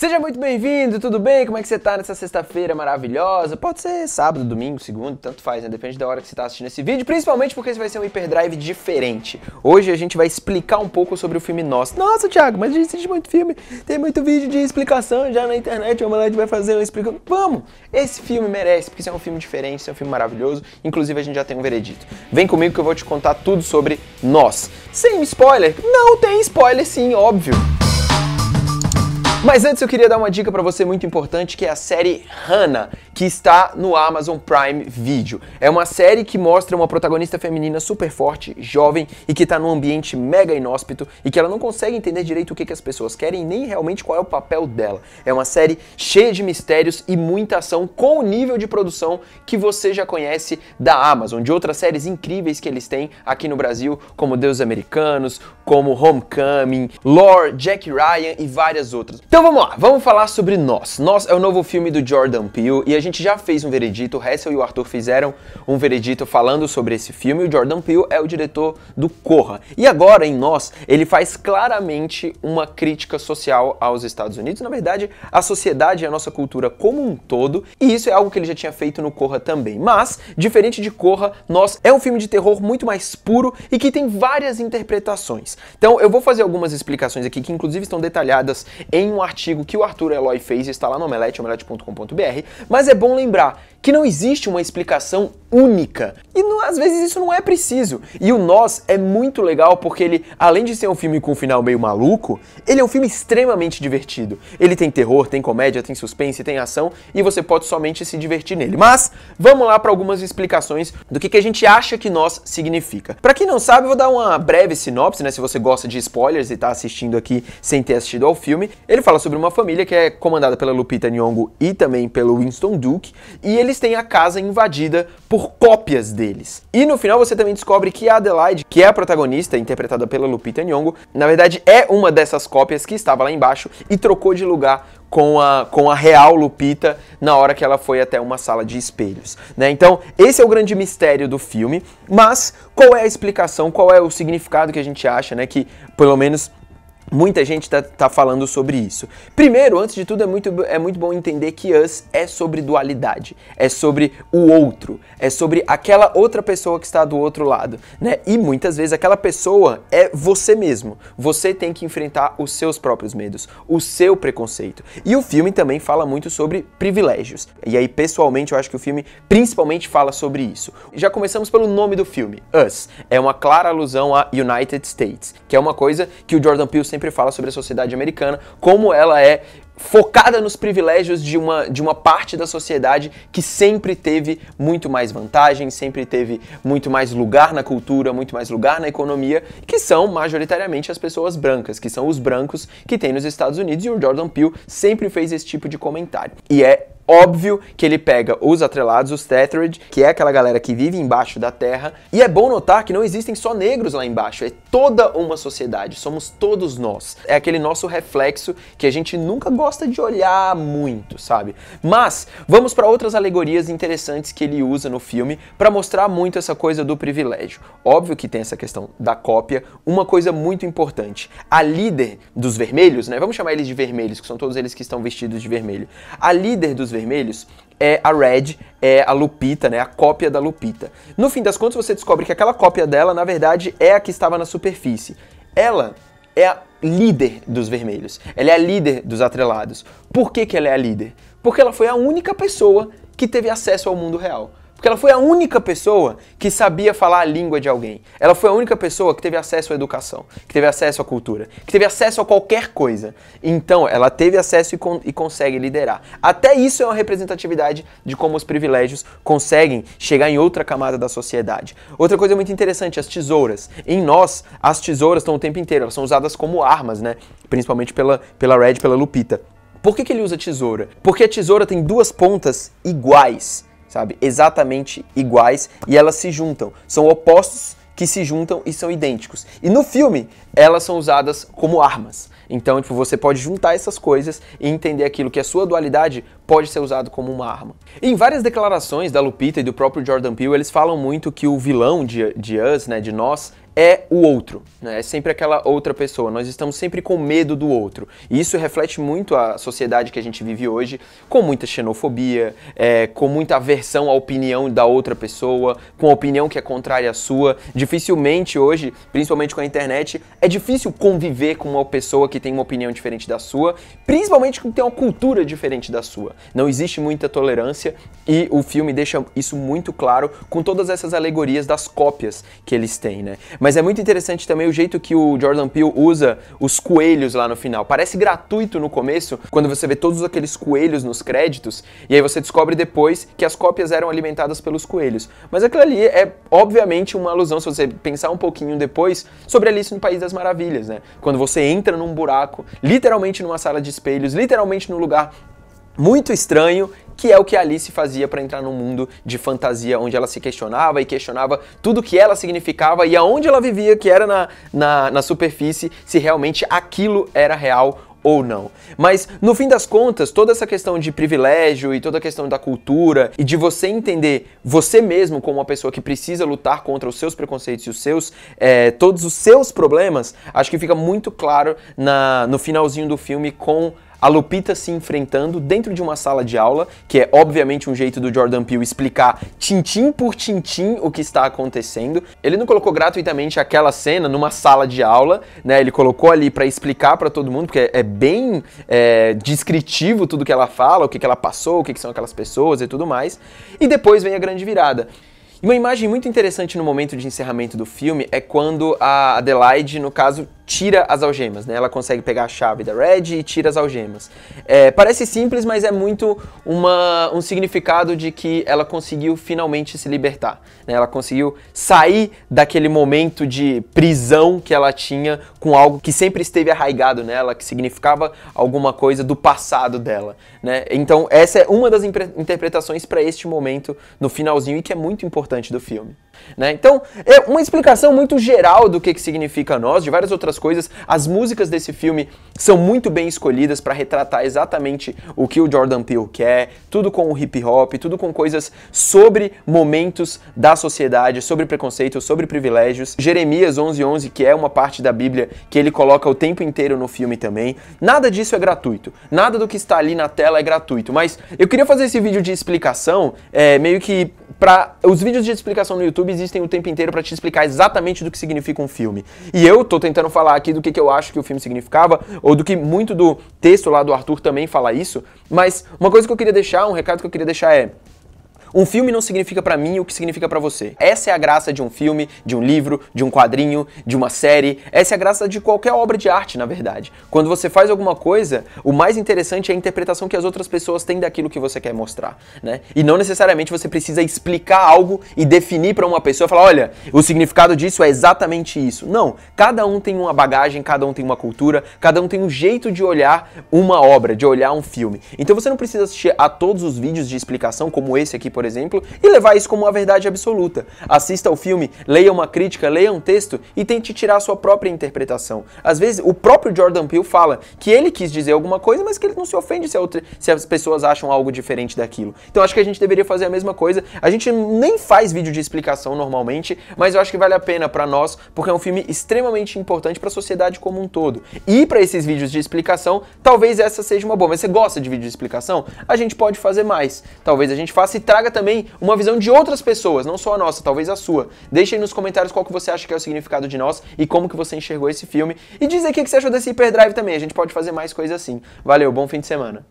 Seja muito bem-vindo, tudo bem? Como é que você tá nessa sexta-feira maravilhosa? Pode ser sábado, domingo, segundo, tanto faz, né? Depende da hora que você tá assistindo esse vídeo, principalmente porque esse vai ser um hiperdrive diferente. Hoje a gente vai explicar um pouco sobre o filme Nossa. Nossa, Thiago, mas a gente assiste muito filme, tem muito vídeo de explicação já na internet, o gente vai fazer uma explicação. Vamos! Esse filme merece, porque esse é um filme diferente, esse é um filme maravilhoso, inclusive a gente já tem um veredito. Vem comigo que eu vou te contar tudo sobre Nós. Sem spoiler? Não tem spoiler sim, óbvio. Mas antes eu queria dar uma dica para você muito importante, que é a série Hannah, que está no Amazon Prime Video. É uma série que mostra uma protagonista feminina super forte, jovem e que está num ambiente mega inóspito e que ela não consegue entender direito o que, que as pessoas querem nem realmente qual é o papel dela. É uma série cheia de mistérios e muita ação com o nível de produção que você já conhece da Amazon, de outras séries incríveis que eles têm aqui no Brasil, como Deus Americanos, como Homecoming, Lore, Jack Ryan e várias outras. Então vamos lá, vamos falar sobre Nós. Nós é o novo filme do Jordan Peele e a gente já fez um veredito, o Hessel e o Arthur fizeram um veredito falando sobre esse filme. O Jordan Peele é o diretor do Corra. E agora em Nós, ele faz claramente uma crítica social aos Estados Unidos, na verdade, à sociedade e à nossa cultura como um todo, e isso é algo que ele já tinha feito no Corra também. Mas, diferente de Corra, Nós é um filme de terror muito mais puro e que tem várias interpretações. Então eu vou fazer algumas explicações aqui que inclusive estão detalhadas em um um artigo que o Arthur Eloy fez, está lá no omelete, omelete.com.br, mas é bom lembrar que não existe uma explicação única. E não, às vezes isso não é preciso. E o Nós é muito legal porque ele, além de ser um filme com um final meio maluco, ele é um filme extremamente divertido. Ele tem terror, tem comédia, tem suspense, tem ação e você pode somente se divertir nele. Mas vamos lá para algumas explicações do que, que a gente acha que Nós significa. Para quem não sabe, eu vou dar uma breve sinopse, né? Se você gosta de spoilers e tá assistindo aqui sem ter assistido ao filme, ele fala sobre uma família que é comandada pela Lupita Nyong'o e também pelo Winston Duke e ele eles têm a casa invadida por cópias deles. E no final você também descobre que a Adelaide, que é a protagonista, interpretada pela Lupita Nyong'o, na verdade é uma dessas cópias que estava lá embaixo e trocou de lugar com a, com a real Lupita na hora que ela foi até uma sala de espelhos. Né? Então, esse é o grande mistério do filme, mas qual é a explicação, qual é o significado que a gente acha, né? Que pelo menos Muita gente está tá falando sobre isso. Primeiro, antes de tudo, é muito, é muito bom entender que Us é sobre dualidade, é sobre o outro, é sobre aquela outra pessoa que está do outro lado, né? E muitas vezes aquela pessoa é você mesmo. Você tem que enfrentar os seus próprios medos, o seu preconceito. E o filme também fala muito sobre privilégios. E aí, pessoalmente, eu acho que o filme principalmente fala sobre isso. Já começamos pelo nome do filme, Us. É uma clara alusão a United States, que é uma coisa que o Jordan Peele sempre sempre fala sobre a sociedade americana, como ela é focada nos privilégios de uma, de uma parte da sociedade que sempre teve muito mais vantagem, sempre teve muito mais lugar na cultura, muito mais lugar na economia, que são majoritariamente as pessoas brancas, que são os brancos que tem nos Estados Unidos, e o Jordan Peele sempre fez esse tipo de comentário. E é Óbvio que ele pega os atrelados, os Tethered, que é aquela galera que vive embaixo da terra. E é bom notar que não existem só negros lá embaixo, é toda uma sociedade, somos todos nós. É aquele nosso reflexo que a gente nunca gosta de olhar muito, sabe? Mas vamos para outras alegorias interessantes que ele usa no filme para mostrar muito essa coisa do privilégio. Óbvio que tem essa questão da cópia, uma coisa muito importante. A líder dos vermelhos, né? Vamos chamar eles de vermelhos, que são todos eles que estão vestidos de vermelho. A líder dos vermelhos é a Red, é a Lupita, né? A cópia da Lupita. No fim das contas, você descobre que aquela cópia dela, na verdade, é a que estava na superfície. Ela é a líder dos vermelhos. Ela é a líder dos atrelados. Por que, que ela é a líder? Porque ela foi a única pessoa que teve acesso ao mundo real. Porque ela foi a única pessoa que sabia falar a língua de alguém. Ela foi a única pessoa que teve acesso à educação, que teve acesso à cultura, que teve acesso a qualquer coisa. Então, ela teve acesso e, con e consegue liderar. Até isso é uma representatividade de como os privilégios conseguem chegar em outra camada da sociedade. Outra coisa muito interessante, as tesouras. Em nós, as tesouras estão o tempo inteiro, elas são usadas como armas, né? Principalmente pela, pela Red, pela Lupita. Por que, que ele usa tesoura? Porque a tesoura tem duas pontas iguais sabe? Exatamente iguais e elas se juntam. São opostos que se juntam e são idênticos. E no filme, elas são usadas como armas. Então, tipo, você pode juntar essas coisas e entender aquilo que a sua dualidade pode ser usado como uma arma. E em várias declarações da Lupita e do próprio Jordan Peele, eles falam muito que o vilão de, de Us, né, de nós, é o outro, né? é sempre aquela outra pessoa. Nós estamos sempre com medo do outro. E isso reflete muito a sociedade que a gente vive hoje, com muita xenofobia, é, com muita aversão à opinião da outra pessoa, com a opinião que é contrária à sua. Dificilmente hoje, principalmente com a internet, é difícil conviver com uma pessoa que tem uma opinião diferente da sua, principalmente que tem uma cultura diferente da sua. Não existe muita tolerância e o filme deixa isso muito claro com todas essas alegorias das cópias que eles têm, né? Mas mas é muito interessante também o jeito que o Jordan Peele usa os coelhos lá no final. Parece gratuito no começo, quando você vê todos aqueles coelhos nos créditos, e aí você descobre depois que as cópias eram alimentadas pelos coelhos. Mas aquilo ali é, obviamente, uma alusão, se você pensar um pouquinho depois, sobre Alice no País das Maravilhas, né? Quando você entra num buraco, literalmente numa sala de espelhos, literalmente num lugar muito estranho, que é o que Alice fazia para entrar num mundo de fantasia onde ela se questionava e questionava tudo que ela significava e aonde ela vivia, que era na, na, na superfície, se realmente aquilo era real ou não. Mas no fim das contas, toda essa questão de privilégio e toda a questão da cultura e de você entender você mesmo como uma pessoa que precisa lutar contra os seus preconceitos e os seus é, todos os seus problemas, acho que fica muito claro na, no finalzinho do filme com a Lupita se enfrentando dentro de uma sala de aula, que é obviamente um jeito do Jordan Peele explicar tintim por tintim o que está acontecendo. Ele não colocou gratuitamente aquela cena numa sala de aula, né? Ele colocou ali para explicar para todo mundo, porque é bem é, descritivo tudo que ela fala, o que, que ela passou, o que, que são aquelas pessoas e tudo mais. E depois vem a grande virada. uma imagem muito interessante no momento de encerramento do filme é quando a Adelaide, no caso, tira as algemas, né? Ela consegue pegar a chave da Red e tira as algemas. É, parece simples, mas é muito uma, um significado de que ela conseguiu finalmente se libertar. Né? Ela conseguiu sair daquele momento de prisão que ela tinha com algo que sempre esteve arraigado nela, que significava alguma coisa do passado dela. Né? Então essa é uma das interpretações para este momento no finalzinho e que é muito importante do filme. Né? Então é uma explicação muito geral do que, que significa nós, de várias outras coisas. As músicas desse filme são muito bem escolhidas para retratar exatamente o que o Jordan Peele quer, tudo com o hip hop, tudo com coisas sobre momentos da sociedade, sobre preconceitos, sobre privilégios. Jeremias 11:11, que é uma parte da Bíblia que ele coloca o tempo inteiro no filme também. Nada disso é gratuito. Nada do que está ali na tela é gratuito, mas eu queria fazer esse vídeo de explicação, é, meio que para os vídeos de explicação no YouTube existem o tempo inteiro para te explicar exatamente do que significa um filme. E eu tô tentando falar aqui do que, que eu acho que o filme significava, ou do que muito do texto lá do Arthur também fala isso, mas uma coisa que eu queria deixar, um recado que eu queria deixar é um filme não significa para mim o que significa para você. Essa é a graça de um filme, de um livro, de um quadrinho, de uma série. Essa é a graça de qualquer obra de arte, na verdade. Quando você faz alguma coisa, o mais interessante é a interpretação que as outras pessoas têm daquilo que você quer mostrar, né? E não necessariamente você precisa explicar algo e definir para uma pessoa, falar, olha, o significado disso é exatamente isso. Não, cada um tem uma bagagem, cada um tem uma cultura, cada um tem um jeito de olhar uma obra, de olhar um filme. Então você não precisa assistir a todos os vídeos de explicação como esse aqui, por por exemplo, e levar isso como uma verdade absoluta. Assista ao filme, leia uma crítica, leia um texto e tente tirar a sua própria interpretação. Às vezes, o próprio Jordan Peele fala que ele quis dizer alguma coisa, mas que ele não se ofende se, outra, se as pessoas acham algo diferente daquilo. Então, acho que a gente deveria fazer a mesma coisa. A gente nem faz vídeo de explicação normalmente, mas eu acho que vale a pena para nós, porque é um filme extremamente importante para a sociedade como um todo. E para esses vídeos de explicação, talvez essa seja uma boa. Mas você gosta de vídeo de explicação? A gente pode fazer mais. Talvez a gente faça e traga traga também uma visão de outras pessoas, não só a nossa, talvez a sua. Deixe aí nos comentários qual que você acha que é o significado de nós e como que você enxergou esse filme. E diz aqui o que você achou desse Hyperdrive também, a gente pode fazer mais coisas assim. Valeu, bom fim de semana.